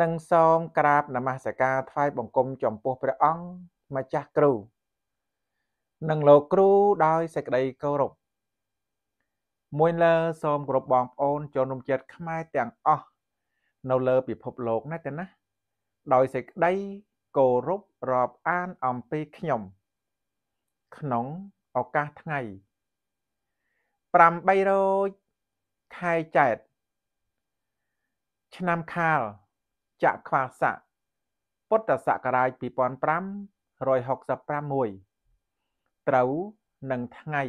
និងសូមក្រាបនមស្ការថ្វាយបង្គំចំពោះព្រះអង្គម្ចាស់គ្រូនិងលោកគ្រូដោយសេចក្តីគោរពមួយលើសូមគោរពបងប្អូនជនរួមជាតិខ្មែរទាំងអស់នៅលើពិភពលោកណាទៅណាដោយសេចក្តីគោរពរាប់អានអំពីខ្ញុំ ក្នុងឱកាសថ្ងៃ800ខែចែកឆ្នាំខាល2023ចក្រខ្វាស័កពុទ្ធសករាជ2565ត្រូវនឹងថ្ងៃ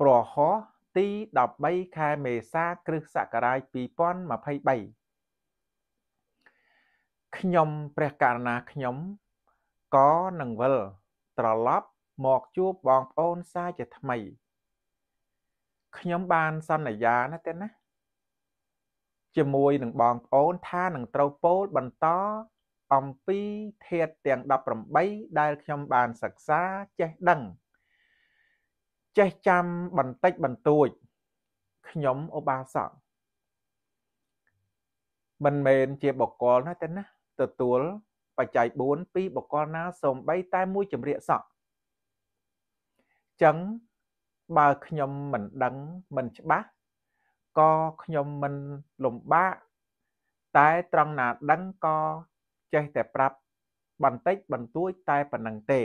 ប្រហោះទី13ខែមេសាគ្រិស្តសករាជ2023ខ្ញុំព្រះករណាខ្ញុំក៏នឹងវិលត្រឡប់មកជួបបងប្អូនសាជាថ្មីខ្ញុំបានសន្យាណាទេណាជាមួយនឹងបងប្អូនថានឹងត្រូវពោលបន្តអំពីធាតទាំង18ដែលខ្ញុំបានសិក្សាចេះដឹង ចេះចាំបន្តិចបន្តួច ខ្ញុំឧបាសកមិនមែនជាបកលណាទេណាទទួលបច្ច័យ4ពីបកលណា សូម្បីតែមួយចម្រៀកសក់ចឹងបើខ្ញុំមិនដឹងមិនច្បាស់ក៏ខ្ញុំមិនលំបាក តែត្រង់ណាដឹងក៏ចេះតែប្រាប់ បន្តិចបន្តួចតែប៉ុណ្ណឹងទេ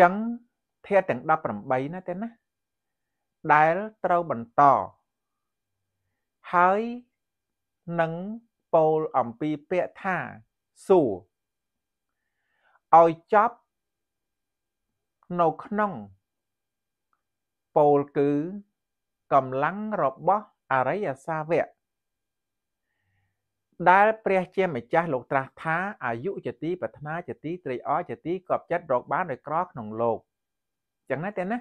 ចឹងធាតទាំង18ណាទេណា ដែលត្រូវបន្តហើយនឹងពោលអំពីពាក្យថាសួរឲ្យចប់ នៅក្នុងពោលគឺកម្លាំងរបស់អរិយសាវកដែល ព្រះជាម្ចាស់លោកត្រាស់ថាអាយុជាទីប្រាថ្នាជាទីត្រេកអរជាទីកប់ចិត្តរកបានដោយក្រក្នុងលោកចឹងណាទេណា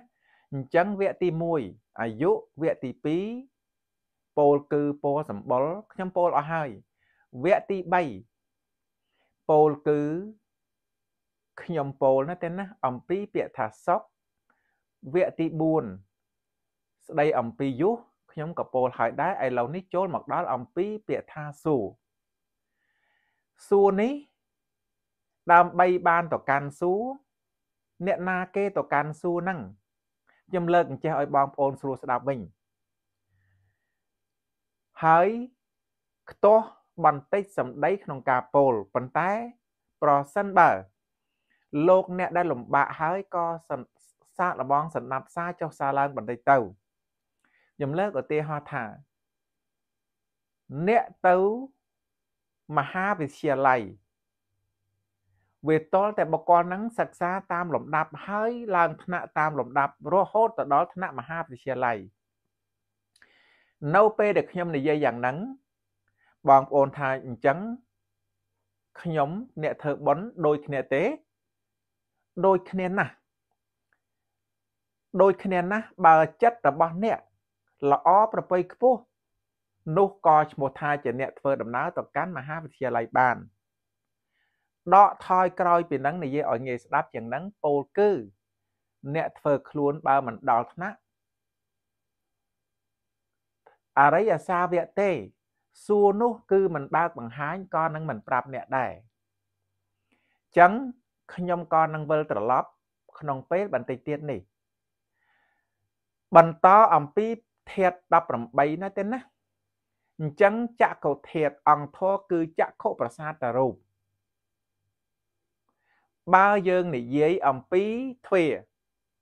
អញ្ចឹងវគ្គទី1អាយុវគ្គទី2ពោលគឺពោលសម្បុរខ្ញុំពោលអស់ហើយវគ្គទី3ពោលគឺខ្ញុំពោលណាទេណាអំពីពាក្យថាសុខវគ្គទី4ស្ដីអំពីយុះខ្ញុំក៏ពោលហើយដែរឥឡូវនេះចូល មកដល់អំពីពាក្យថាសួរសួរនេះដើម្បីបានទៅកាន់សួរអ្នកណាគេទៅកាន់សួរហ្នឹងខ្ញុំលើកអញ្ចេះឲ្យបងប្អូនស្រួលស្ដាប់វិញហើយខ្ទាស់បន្តិច សម្ដីក្នុងការពោលប៉ុន្តែប្រសិនបើលោក អ្នកដែលលំបាកហើយក៏សាកល្បងសណ្ដាប់សាចុះសារឡើងបន្តិចទៅខ្ញុំលើកឧទាហរណ៍ថាអ្នកទៅមហាវិទ្យាល័យវាតលតែបកលនឹង សិក្សាតាមលំដាប់ហើយឡើងថ្នាក់តាមលំដាប់រហូតទៅដល់ថ្នាក់មហាវិទ្យាល័យនៅពេលដែលខ្ញុំនិយាយយ៉ាងហ្នឹងបងប្អូនថាអញ្ចឹង ខ្ញុំអ្នកធ្វើប៉ុនដូចគ្នាទេដូចគ្នាណាស់ដូចគ្នាណាស់បើចិត្តរបស់អ្នកល្អប្រពៃខ្ពស់នោះក៏ឈ្មោះថាជាអ្នកធ្វើដំណើរទៅកាន់មហាវិទ្យាល័យបានដកថយក្រោយពីនឹងនិយាយឲ្យងាយស្ដាប់ជាងនឹងពោលគឺ អ្នកធ្វើខ្លួនបើមិនដល់ថ្នាក់អរិយសាវៈទេ សួរនោះគឺមិនបើកបង្ហាញក៏នឹងមិនប្រាប់អ្នកដែរចឹងខ្ញុំក៏នឹងវិលត្រឡប់ ក្នុងពេលបន្តិចទៀតនេះ បន្តអំពីធាតុ18ណាទេណាអញ្ចឹងចក្ខុធាតុអង្គធរគឺចក្ខុប្រសាទរូបបើយើងនិយាយអំពីទ្វា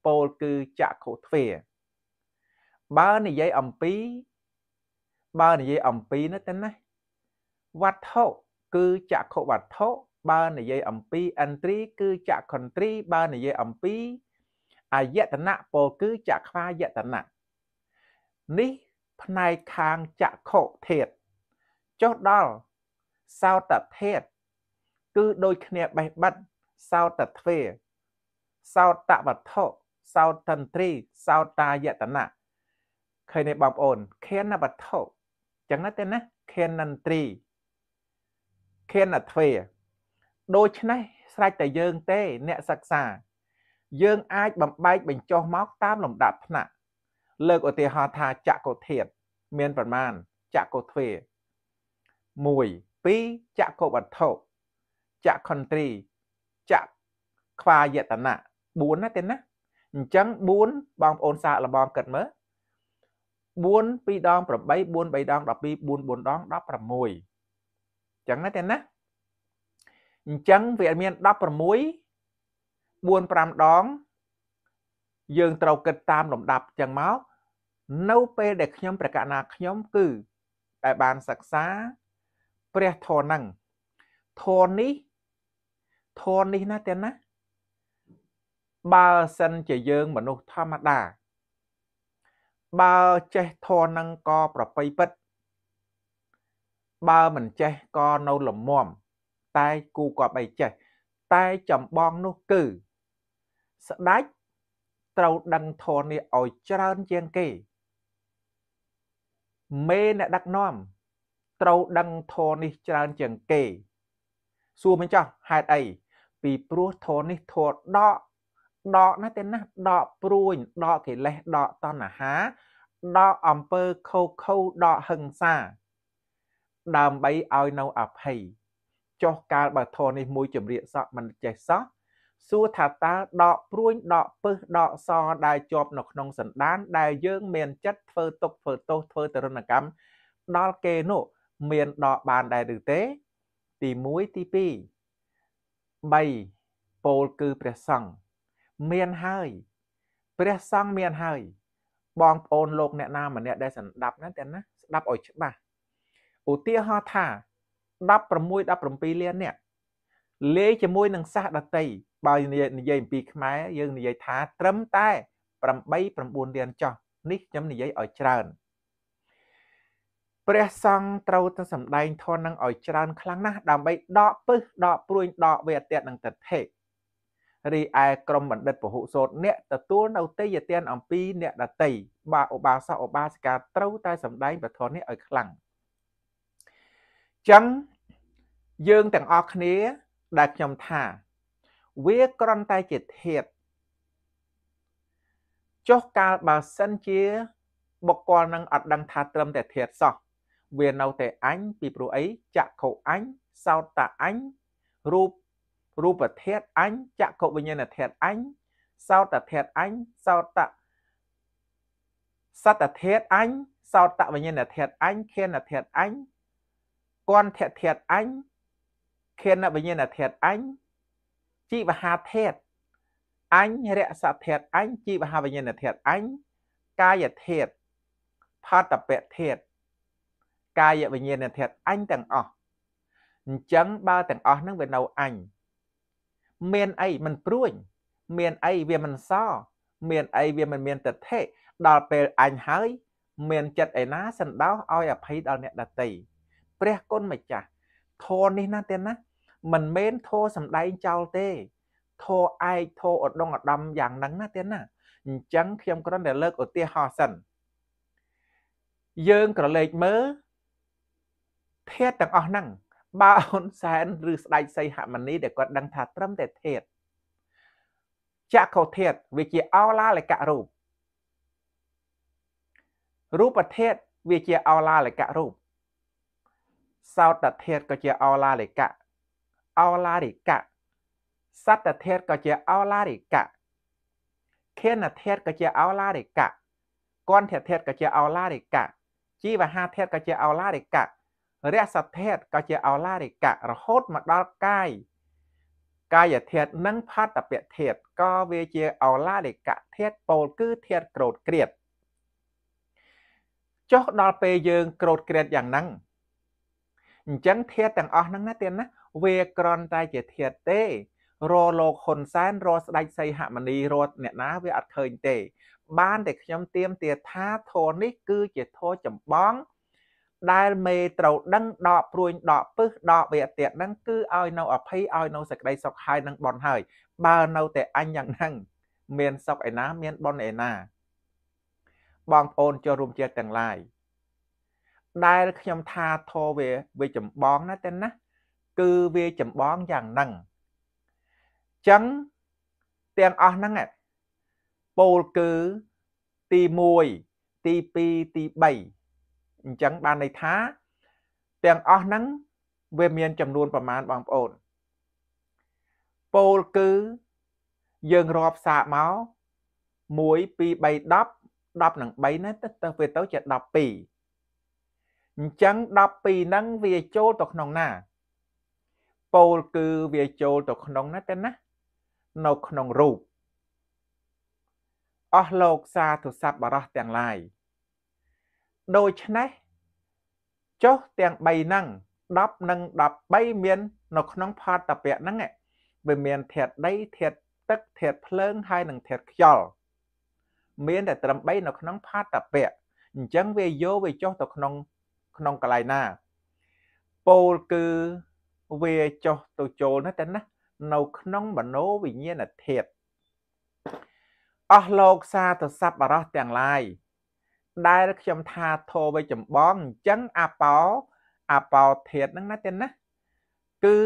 ពោលគឺចក្ខុទ្វាបើនិយាយអំពីបើនិយាយអំពីនោះទៅណាវត្ថុគឺចក្ខុវត្ថុបើនិយាយអំពីឥន្ទ្រីគឺចក្ខុឥន្ទ្រីបើនិយាយអំពីអយតនៈពោលគឺចក្ខាយតនៈនេះផ្នែកខាងចក្ខុធាតុចុះដល់សោតធាតុគឺដូចគ្នាបេះបិទសោតទ្វេសោតវត្ថុសោតន្ត្រីសោតាយតនៈឃើញទេបងប្អូន ខេនវត្ថុចឹងណាទេណាខេនន្ត្រីខេនទ្វេដូច្នេះស្រេចតែយើងទេអ្នកសិក្សា យើងអាចបំបែកបញ្ចុះមកតាមលំដាប់ថ្នាក់លើកឧទាហរណ៍ថាចក្កុធាតមាន ប្រមាណចក្កុទ្វេ1 2ចក្កុវត្ថុចក្ខុន្ទ្រីចក្ខ្វាយតនៈ4ណាទេណាអញ្ចឹង4បងប្អូនសាកល្បងគិតមើល4 2ដង8 4 3ដង12 4 4ដង16អញ្ចឹងណាទេណាអញ្ចឹងវាមាន16 4 5ដងយើងត្រូវគិតតាមលំដាប់ចឹងមកនៅពេលដែលខ្ញុំប្រកាសណាខ្ញុំគឺដែលបានសិក្សា ព្រះធរនឹងធរនេះធរនេះណាទាំងណា បើសិនជាយើងមនុស្សធម្មតា បើចេះធរនឹងក៏ប្រប្រៃពិត បើមិនចេះក៏នៅលំមមតែគូគាត់បីចេះតែចំបងនោះគឺស្ដាច់ត្រូវដឹងធននេះឲ្យច្រើនជាងគេមេអ្នកដឹកនាំ ត្រូវដឹងធននេះច្រើនជាងគេ សួរមិនចោះហេតុអីពីព្រោះធននេះធរដកដកណាស់ទេណាដកព្រួយដកកិលេសដកតណ្ហាដកអំពើខុសខុសដកហិង្សា ដើម្បីឲ្យនៅអភ័យចុះកាលបើធននេះមួយចម្រៀកសក់មិនចេះសោះសួរថាតើដកព្រួយដកពឹសដកសដែលជាប់នៅក្នុងសន្តាន ដែលយើង មាន ចិត្តធ្វើទុកធ្វើទោសធ្វើទរណកម្មដល់គេនោះមានដកបានដែរឬទេ ទី1ទី2 3ពោលគឺព្រះសង្ឃមានហើយព្រះសង្ឃមានហើយ បងប្អូនលោកអ្នកណាម្នាក់ដែលសម្ដាប់ណាទាំងណាស្ដាប់ឲ្យច្បាស់ឧទាហរណ៍ថា16 17លានអ្នកលេជាមួយនឹងសាសដតីបើនិយាយអំពីខ្មែរយើងនិយាយថាត្រឹមតែ8 9រៀនចោះនេះខ្ញុំនិយាយឲ្យច្រើនព្រះសង្ឃត្រូវតែសម្ដែងធននឹងឲ្យច្រើនខ្លាំងណាស់ដើម្បីដកពឹសដកព្រួយដកវេអត្យនឹងតិថេរីឯក្រមបណ្ឌិតពហុសូត្រអ្នកទទួលនៅទេយទានអំពី អ្នកដតីបាទឧបាសកឧបាសិកាត្រូវតែ សម្ដែងពធនេះឲ្យ ខ្លាំងចឹងយើងទាំងអស់គ្នាដែលខ្ញុំថាវាគ្រាន់តែជាធាតចុះកាលបើសិនជាបុគ្គលនឹងអត់ដឹងថាត្រឹមតែធាតសោះវានៅតែអញពីព្រោះអីចក្ខុអញសោតតាអញរូបរូបធាតអញចក្ខុវិញ្ញាណធាតអញសោតតាធាតអញសោតតាសតធាតអញសោតតវិញ្ញាណធាតអញខេនធាតអញគន្ធធាតអញខេនវិញ្ញាណធាតអញជីវហាធាតអញរសធាតអញជីវហាវិញ្ញាណធាតអញកាយធាតផតពធាតកាយវិញ្ញាណធាតអញទាំងអស់អញ្ចឹងបើទាំងអស់ហ្នឹងវានៅអញមានអីមិនព្រួយមានអីវាមិនស មានអីវាមិនមានតថេដល់ពេលអញហើយ មានចិត្តឯណាសន្តោសឲ្យអភ័យដល់អ្នកដតីព្រះគុណម្ចាស់ធម៌នេះណាទេណាមិនមែនធោសំដែងចោលទេធោឯកធោឧត្តមឧត្តមយ៉ាងហ្នឹងណាទៀតណាអញ្ចឹងខ្ញុំគ្រាន់តែលើកឧទាហរណ៍សិនយើងក្រឡេកមើលធាតទាំងអស់ហ្នឹងបើហ៊ុនសែនឬស្ដេចសីហមុនីដែលគាត់ដឹងថាត្រឹមតែធាតចក្រធាតវាជាអោឡាលកៈរូបរូបធាតវាជាអោឡាលិកៈរូបសោតធាតក៏ជាអោឡាលិកៈឱឡារិកៈសត្វធាតុក៏ជាឱឡារិកៈខេនធាតុក៏ជាឱឡារិកៈគន្ធធាតុក៏ជាឱឡារិកៈជីវហាធាតុក៏ជាឱឡារិកៈរសធាតុក៏ជាឱឡារិកៈរហូតមកដល់កាយកាយធាតុនិងផតពៈធាតុក៏វាជាឱឡារិកៈធាតុពោលគឺធាតុក្រោតក្រៀតចុះដល់ពេលយើងក្រោតក្រៀតយ៉ាងហ្នឹងអញ្ចឹងធាតុទាំងអស់ហ្នឹងណាទៀតណាវាក្រន់តែជាធាតទេ រលោកហ៊ុនសែនរស្ដេចសីហមុនីរអ្នកណាវាអត់ឃើញទេ បានតែខ្ញុំទៀមទាថាធរនេះគឺជាធរចម្បង ដែលមេត្រូវដឹងដកព្រួយដកពឹសដកវាទៀតហ្នឹងគឺឲ្យនៅអភ័យឲ្យនៅសក្តីសុខហើយនឹងបនហើយ បើនៅតែអញយ៉ាងហ្នឹងមានសុខឯណាមានបនឯណា បងប្អូនចូលរួមជាទាំងឡាយដែលខ្ញុំថាធរវាវាចម្បងណាស់តែណាគឺវាចម្បងយ៉ាងហ្នឹងចឹងទាំងអស់ហ្នឹងពោលគឺ ទី1ទី2ទី3អញ្ចឹងបានន័យថា ទាំងអស់ហ្នឹងវាមាន ចំនួនប្រមាណបងប្អូនពោលគឺ យើងរាប់សារមក1 2 3 10 10និង3ណាទៅទៅវាទៅជា12អញ្ចឹង12ហ្នឹង វាចូលទៅក្នុងណាពោលគឺវាចូលទៅក្នុងណាទេណា នៅក្នុងរូបអស់លោកសាទុស័ព្ទបរោះទាំងឡាយដូច្នេះចុះទាំង3ហ្នឹង10និង13មាននៅក្នុងផតពៈហ្នឹងវាមានធាតដីធាតទឹកធាតភ្លើងហើយនិងធាតខ្យល់មានតែត្រឹម3នៅក្នុងផតពៈអញ្ចឹងវាយកវាចុះទៅក្នុងក្នុងកន្លែងណាពោលគឺវាចុះទៅចូលណាតែណា នៅក្នុងមโนវិញ្ញាណធាតុអស់លោកសាទសពអរោះទាំងឡាយដែលខ្ញុំថាធោវិចំបងអញ្ចឹងអបោអបោធាតុហ្នឹងណាទាំងណា គឺ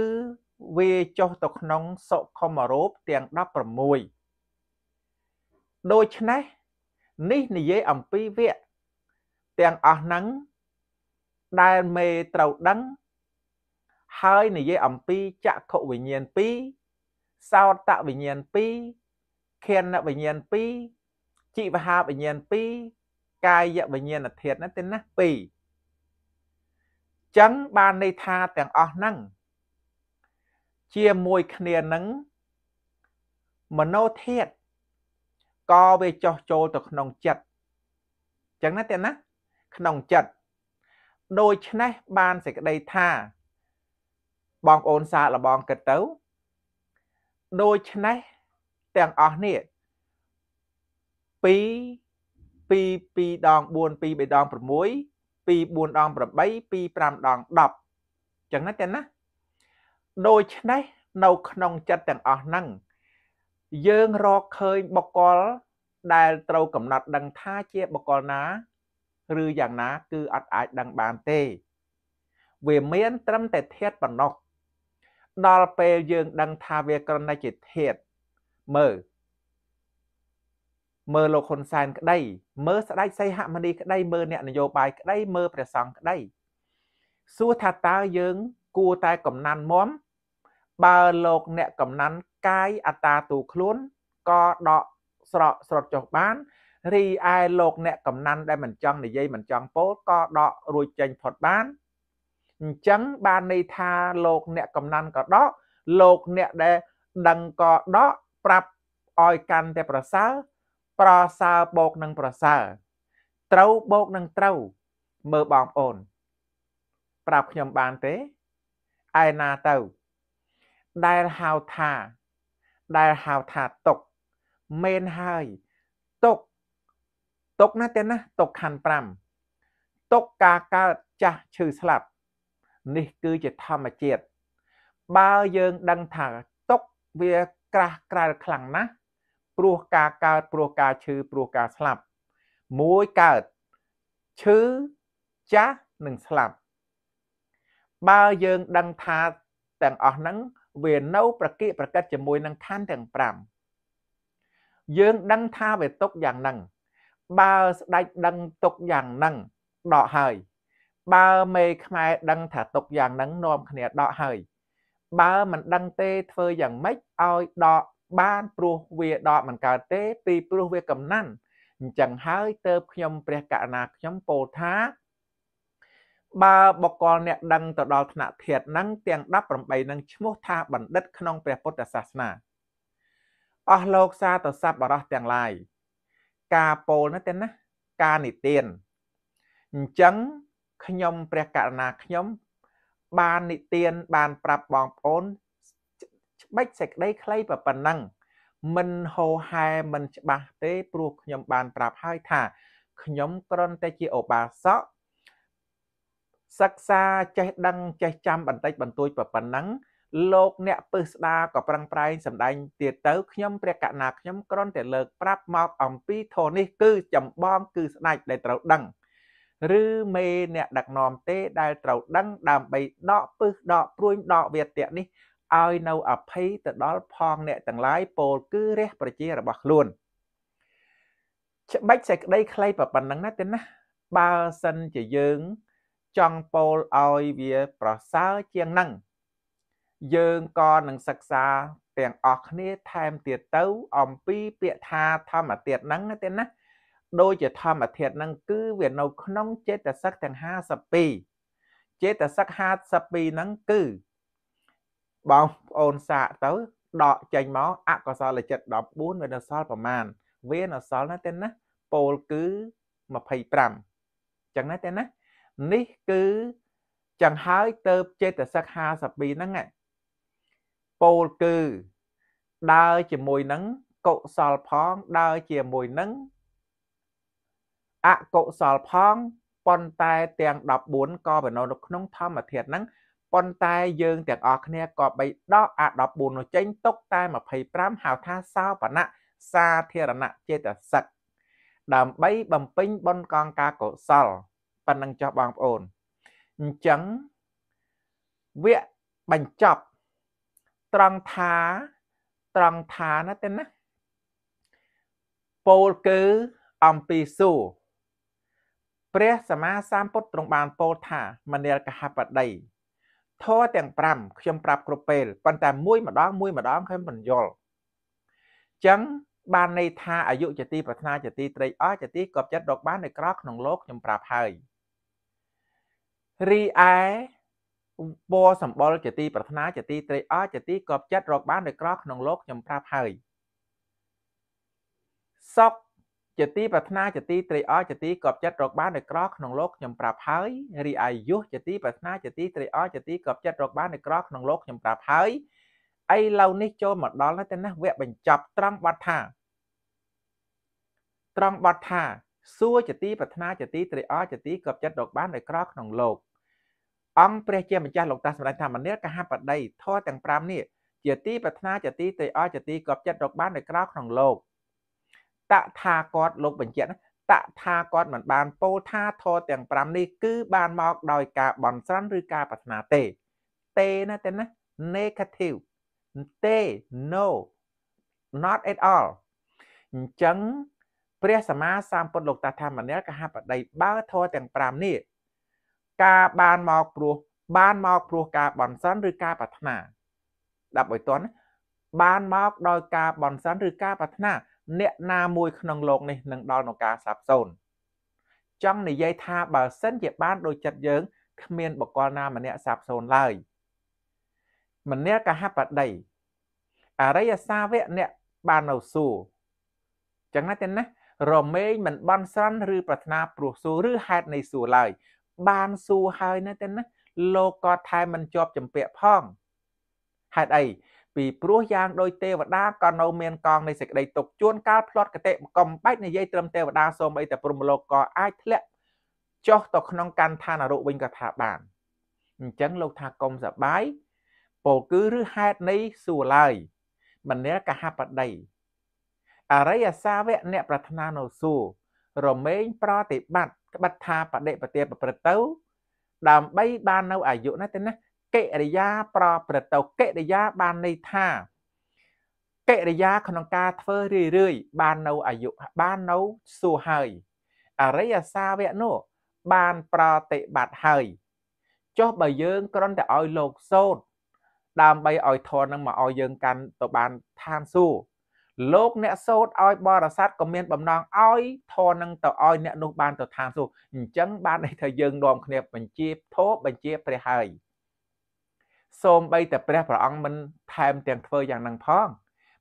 វាចុះទៅក្នុង សុខមរូបទាំង16ដូច្នេះនេះនិយាយអំពីវគ្គទាំងអស់ហ្នឹងដែលមេត្រូវដឹងហើយនិយាយអំពីចក្ខុវិញ្ញាណ2សោតវិញ្ញាណ2ខេនវិញ្ញាណ2ជីវហាវិញ្ញាណ2កាយវិញ្ញាណធាតុណាទាំងណា2ចឹងបានន័យថាទាំងអស់ហ្នឹងជាមួយគ្នានឹងមនោធាតក៏វាចោះចូលទៅក្នុងចិត្តចឹងណាទេណា ក្នុងចិត្តដូច្នេះបានសេចក្តីថាបងប្អូនសាកល្បងគិតទៅ ដូច្នេះទាំងអស់នេះ2 2 2ដង4 2 3ដង6 2 4ដង8 2 5ដង10អញ្ចឹងណាទាំងណាដូច្នេះនៅក្នុងចិត្តទាំងអស់ហ្នឹងយើងរកឃើញបកលដែល ត្រូវកំណត់ ដឹងថាជាបកលណាឬយ៉ាងណា គឺអត់អាចដឹងបានទេ វាមាន ត្រឹមតែធាតប៉ុណ្ណោះដល់ពេលយើងដឹងថាវាគ្រាន់តែជាធាតមើលមើលលោកហ៊ុនសែនក្តី មើលស្ដេចសីហមុនីក្តី មើលអ្នកនយោបាយក្តីមើលព្រះសង្ឃក្តីសួរថាតើយើង គួរតែកំណាន់មមបើលោកអ្នកកំណាន់កាយអត្តាទូខ្លួនក៏ដកស្រកស្រត់ចុះបានរីឯលោកអ្នកកំណាន់ដែលមិនចង់និយាយមិនចង់ពោលក៏ដករួចចេញផុតបានអញ្ចឹងបានន័យថាលោកអ្នកកំណាន់ក៏ដកលោកអ្នកដែលដឹងក៏ដកប្រាប់ឲ្យកាន់តែប្រសើរប្រសើរបូកនឹងប្រសើរត្រូវបូកនឹងត្រូវមើលបងប្អូន ប្រាប់ខ្ញុំបានទេឯណាទៅ ដែលហៅថា ដែលហៅថាຕົកមែនហើយຕົកຕົកណាទេណាຕົកខណ្ឌ5ຕົកការកើតចាស់ឈឺស្លាប់នេះគឺជាធម្មជាតិបើយើងដឹងថាຕົកវាក្រាស់ក្រែលខ្លាំងណាស់ព្រោះការកើតព្រោះការឈឺព្រោះការស្លាប់ មួយកើតឈឺចាស់និងស្លាប់បើយើងដឹងថាទាំងអស់ហ្នឹងវានៅប្រកិប្រកិតជាមួយនឹងខណ្ឌទាំង5យើងដឹងថាវាຕົកយ៉ាងហ្នឹងបើស្ដេចដឹងຕົកយ៉ាងហ្នឹងដកហើយបើមេខ្មែរដឹងថាទុកយ៉ាងហ្នឹងនាំគ្នាដកហើយ បើមិនដឹងទេធ្វើយ៉ាងម៉េចឲ្យដកបានព្រោះវាដកមិនកើតទេពីព្រោះវាកំណាន់អញ្ចឹងហើយទៅខ្ញុំព្រះកណាខ្ញុំពោលថា បើបកលអ្នកដឹងទៅដល់ថ្នាក់ធាតនឹងទាំង18នឹងឈ្មោះថាបណ្ឌិតក្នុង ព្រះពុទ្ធសាសនាអស់លោកសាទៅសັບបរោះទាំងឡាយការពោលណាទេណាការនិទានអញ្ចឹងខ្ញុំព្រះករណាខ្ញុំ បាននិទានបានប្រាប់បងប្អូនច្បិចសេចក្តីខ្លីប៉ុណ្ណឹងមិនហោហែមិនច្បាស់ទេព្រោះខ្ញុំបាន ប្រាប់ហើយថាខ្ញុំគ្រាន់តែជាឧបាសកសិក្សាចេះដឹងចេះចាំបន្តិចបន្តួចប៉ុណ្ណឹង លោកអ្នកពឹសស្ដាក៏ប្រឹងប្រែងសម្ដែងទៀតទៅ ខ្ញុំព្រះកណាខ្ញុំគ្រាន់តែលើកប្រាប់មកអំពីធននេះគឺចំបងគឺស្ដេចដែលត្រូវដឹងឬមេអ្នកដឹកនាំទេ ដែលត្រូវដឹង ដើម្បីដកពឹសដកព្រួយដកវាទៈនេះឲ្យនៅអភ័យទៅដល់ផងអ្នកទាំងឡាយពោលគឺរះប្រជារបស់ខ្លួន ច្បាច់សេចក្តីខ្លីប៉ុណ្ណឹងណាទេណាបើសិនជាយើងចង់ពោលឲ្យវាប្រសើរជាងនឹងយើងក៏នឹងសិក្សាទាំងអស់គ្នាថែមទៀតទៅ អំពីពាក្យថាធម្មទៀតហ្នឹងណាទេណាដូចជាធម្មធាតុហ្នឹងគឺវានៅក្នុងចេតសិកទាំង52ចេតសិក52ហ្នឹងគឺបងប្អូនសាកទៅដកចេញមកអកុសល ចិត្ត14វានៅសល់ប្រមាណវានៅសល់ណាទេណាពោលគឺ25អញ្ចឹងណាទេណានេះគឺចឹងហើយទៅចេតសិក52ហ្នឹងពោលគឺ ដើរជាមួយនឹងកុសលផងដើរជាមួយនឹងអកុសលផងប៉ុន្តែ ទាំង14ក៏បណ្ដោនៅក្នុងធម្មធាតុហ្នឹងប៉ុន្តែយើងទាំងអស់គ្នាក៏បីដកអា14នោះចេញទុកតែ25ហៅថាសោបណៈសាធារណៈចេតសិកដើម្បីបំពេញបុណ្យកងការកុសលប៉ុណ្ណឹងចុះបងប្អូនអញ្ចឹងវគ្គបញ្ចប់ត្រង់ថាត្រង់ថាណាទេណាពោលគឺអំពីសួរព្រះសម្មាសម្ពុទ្ធទ្រង់បានពោលថាមនាលកហបតីធម៌ទាំង5ខ្ញុំប្រាប់គ្រប់ពេលប៉ុន្តែមួយម្ដងមួយម្ដងខ្ញុំបញ្យល់ចឹងបានន័យថាអាយុជាទីប្រាថ្នាជាទីត្រេកអរជាទីកប់ចិត្តរកបាននៅក្រៅក្នុងលោកខ្ញុំប្រាប់ហើយរីឯពណ៌សម្បុរជាទីប្រាថ្នាជាទីត្រេកអរជាទីកប់ចិត្តរកបាននៅក្រៅក្នុងលោកខ្ញុំប្រាប់ហើយសុខជាទីប្រាថ្នាជាទីត្រេកអរជាទីកប់ចិត្តរកបាននៅក្រក្នុងលោកខ្ញុំប្រាប់ហើយរីឯយុសជាទីប្រាថ្នាជាទីត្រេកអរជាទីកប់ចិត្តរកបាននៅក្រក្នុងលោកខ្ញុំប្រាប់ហើយឥឡូវនេះចូលមកដល់ហើយតែណាវគ្គបញ្ចប់ត្រង់បទថាត្រង់បទថាសួរជាទីប្រាថ្នាជាទីត្រេកអរជាទីកប់ចិត្តរកបាននៅក្រក្នុងលោកអង្គព្រះជាម្ចាស់លោកតាសម្ដេចធម្មនាកហបតីធម៌ទាំង5នេះជាទីប្រាថ្នាជាទីត្រេកអរជាទីកប់ចិត្តរកបាននៅក្រក្នុងលោកតថាគាត់លោកបញ្ជាក់តថាគាត់មិនបានពោលថាធរទាំង5នេះគឺបានមកដោយការបន់ស្រន់ឬការប្រាថ្នាទេទេណាទេណា negative ទេ no not at all អញ្ចឹងព្រះសម្មាសម្ពុទ្ធលោកតាធម្មនិលកហបដីបើធរទាំង5នេះការបានមកព្រោះបានមកព្រោះការបន់ស្រន់ឬការប្រាថ្នា10ឲ្យតន់បានមកដោយការបន់ស្រន់ឬការប្រាថ្នាអ្នកណាមួយក្នុងโลกនេះនឹងដល់នៅការស្លាប់សូន្យចង់និយាយថាបើសិនជាបានដូចចិត្តយើងគ្មានបកគលណាម្នាក់ស្លាប់សូន្យឡើយម្នាក់កហបដីអរិយសាវកអ្នកបាននៅសួរចឹងណាទេណារមែងមិនបន់ស្រន់ឬប្រាថ្នាព្រោះសួរឬហេតុនៃសួរឡើយបានសួរហើយណាទេណាលោកក៏ថែមិនជាប់ចម្ពាក់ផងហេតុអីពីព្រោះយ៉ាងដោយទេវតាក៏នៅមានកងនៃសេចក្តីទុកជួនកាលផ្លត់កតិកំបាច់និយាយត្រឹមទេវតាសូមអីតែព្រមលោកក៏អាចធ្លាក់ចុះទៅក្នុងកណ្ឋានរុវិញក៏ថាបានអញ្ចឹងលោកថាកុំសបាយពោលគឺឬហេតុនៃសួរឡើយមនាលកហបដីអរិយសាវៈអ្នកប្រាថ្នានៅសួររមែងប្រតិបត្តិក្បិតថាបដិបទាប្រព្រឹត្តទៅ ដើម្បីបាននៅអាយុណាទេណាកិរិយាប្រព្រឹត្តទៅកិរិយាបានន័យថាកិរិយាក្នុងការធ្វើរឿយរឿយបាននៅអាយុបាននៅសួរហើយអរិយសាវៈនោះបានប្រតិបត្តិហើយចុះបើយើងគ្រាន់តែឲ្យលោកសោតដើម្បីឲ្យធននឹងមកឲ្យយើងកាន់ទៅបានឋានសួគ៌លោកអ្នកសោតឲ្យបរិស័ទក៏មាន បំណងឲ្យធននឹងទៅឲ្យអ្នកនោះបានទៅឋានសួគ៌អញ្ចឹងបានន័យថាយើងនាំគ្នាបញ្ជាធោបញ្ជាព្រះហើយសូម្បីតែព្រះព្រះអង្គមិនថែមទាំងធ្វើយ៉ាងហ្នឹងផង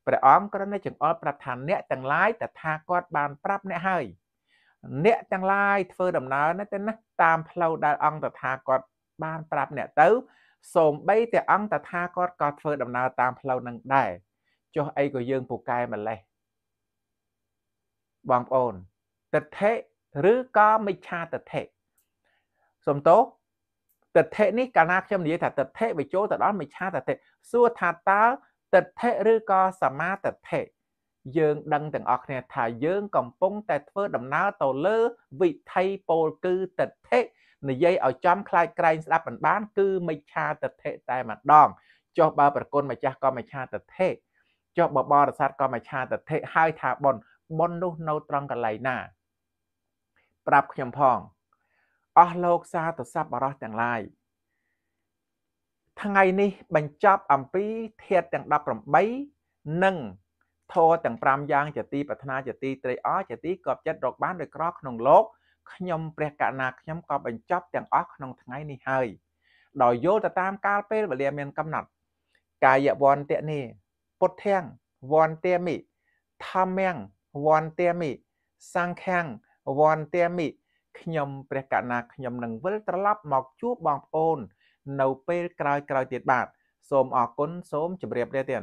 ព្រះអង្គគ្រាន់តែចង្អុលប្រាប់ថាអ្នកទាំងឡាយតថាគាត់បានប្រាប់អ្នកហើយអ្នកទាំងឡាយធ្វើដំណើរណាទៅណាតាមផ្លូវដែលអង្គតថាគាត់បានប្រាប់អ្នកទៅសូម្បីតែអង្គតថាគាត់ក៏ធ្វើដំណើរតាមផ្លូវនឹងដែរចុះអីក៏យើងពូកែម្លេះបងប្អូនតិដ្ឋិឬក៏មិច្ឆាតិដ្ឋិសំតោទិដ្ឋិនេះកាលណាខ្ញុំនិយាយថាទិដ្ឋិវាចូលទៅដល់មិឆាទិដ្ឋិសួរថាតើទិដ្ឋិឬក៏សមាទិដ្ឋិយើងដឹងទាំងអស់គ្នាថាយើងកំពុងតែធ្វើដំណើរទៅលើវិថីពលគឺទិដ្ឋិនិយាយឲ្យចំខ្លាយក្រែងស្ដាប់មិនបានគឺមិឆាទិដ្ឋិតែម្ដងចុះបើប្រគុណម្ចាស់ក៏មិឆាទិដ្ឋិចុះបបរស័តក៏មិឆាទិដ្ឋិហើយថាប៉ុនប៉ុននោះនៅត្រង់កន្លែងណា ប្រាប់ខ្ញុំផងអស់លោកសាទស័ព្ទបរោះទាំងឡាយថ្ងៃនេះបញ្ចប់អំពីធាតទាំង18និងធរទាំង5យ៉ាងជាទីប្រាថ្នាជាទីត្រេកអរជាទីកប់ចិត្តរកបានដោយក្រក្នុងលោកខ្ញុំព្រះកណាខ្ញុំក៏បញ្ចប់ទាំងអស់ក្នុងថ្ងៃនេះហើយដោយយល់ទៅតាមកាលពេលវេលាមានកំណត់កាយវន្តៈនេះពុទ្ធាំងវន្តេមិធម្មំវន្តេមិសង្ខាំងវន្តេមិខ្ញុំព្រះកណាខ្ញុំនឹងវិលត្រឡប់មកជួបបងប្អូននៅពេលក្រោយៗទៀតបាទសូមអរគុណសូមជម្រាបលាទៀត